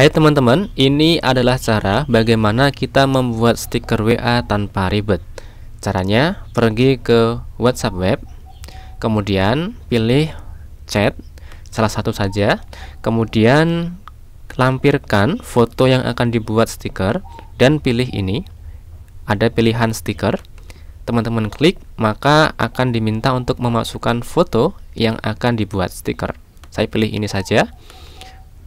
Hai teman-teman, ini adalah cara bagaimana kita membuat stiker WA tanpa ribet. Caranya, pergi ke WhatsApp Web, kemudian pilih chat, salah satu saja, kemudian lampirkan foto yang akan dibuat stiker, dan pilih ini. Ada pilihan stiker, teman-teman klik, maka akan diminta untuk memasukkan foto yang akan dibuat stiker. Saya pilih ini saja.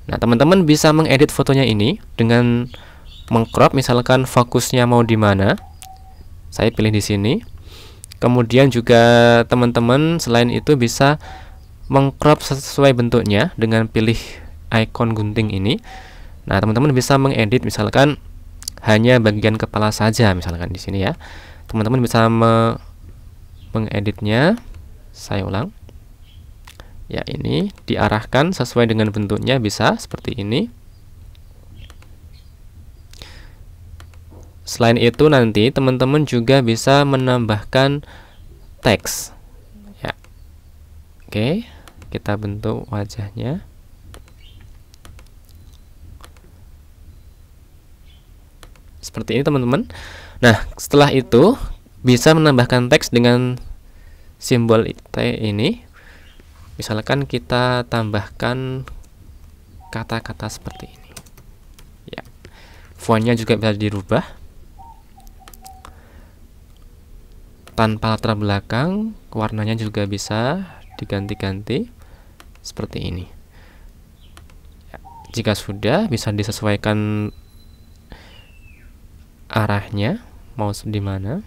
Nah, teman-teman bisa mengedit fotonya ini dengan mengcrop misalkan fokusnya mau di mana. Saya pilih di sini. Kemudian juga teman-teman selain itu bisa mengcrop sesuai bentuknya dengan pilih icon gunting ini. Nah, teman-teman bisa mengedit misalkan hanya bagian kepala saja misalkan di sini ya. Teman-teman bisa me mengeditnya. Saya ulang ya ini diarahkan sesuai dengan bentuknya bisa seperti ini selain itu nanti teman-teman juga bisa menambahkan teks ya oke kita bentuk wajahnya seperti ini teman-teman nah setelah itu bisa menambahkan teks dengan simbol T ini misalkan kita tambahkan kata-kata seperti ini ya fontnya juga bisa dirubah tanpa latar belakang warnanya juga bisa diganti-ganti seperti ini ya, jika sudah bisa disesuaikan arahnya mau di mana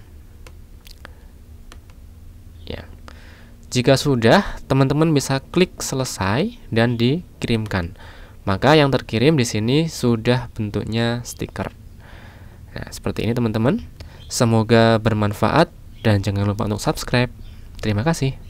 Jika sudah, teman-teman bisa klik selesai dan dikirimkan. Maka yang terkirim di sini sudah bentuknya stiker. Nah, seperti ini teman-teman. Semoga bermanfaat dan jangan lupa untuk subscribe. Terima kasih.